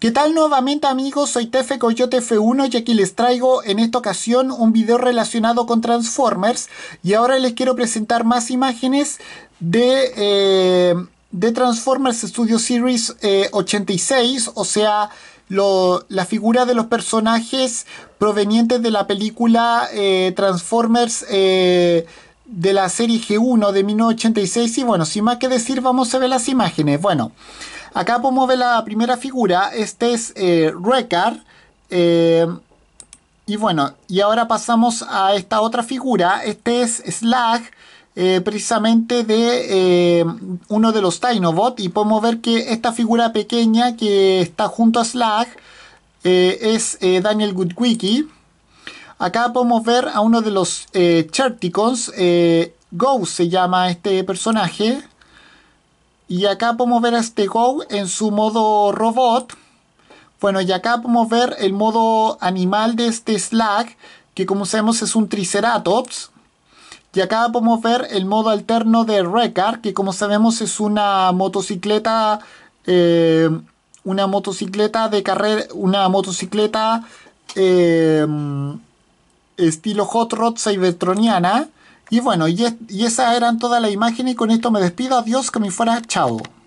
¿Qué tal nuevamente amigos? Soy Tefe Coyote F1 y aquí les traigo en esta ocasión un video relacionado con Transformers y ahora les quiero presentar más imágenes de, eh, de Transformers Studio Series 86, eh, o sea, la figura de los personajes provenientes de la película eh, Transformers de la serie G1 de 1986 y bueno, sin más que decir vamos a ver las imágenes. Bueno. Acá podemos ver la primera figura. Este es eh, Rekar. Eh, y bueno, y ahora pasamos a esta otra figura. Este es Slag. Eh, precisamente de eh, uno de los Tainobot y podemos ver que esta figura pequeña que está junto a Slag es Daniel Goodwicky. acá podemos ver a uno de los Cherticons Ghost se llama este personaje y acá podemos ver a este Go en su modo robot. Bueno, y acá podemos ver el modo animal de este Slack, que como sabemos es un Triceratops. Y acá podemos ver el modo alterno de Recar, que como sabemos es una motocicleta, eh, una motocicleta de carrera, una motocicleta eh, estilo Hot Rod Cybertroniana. Y bueno, y, esas esa eran toda la imagen y con esto me despido. Adiós, que me fuera. Chao.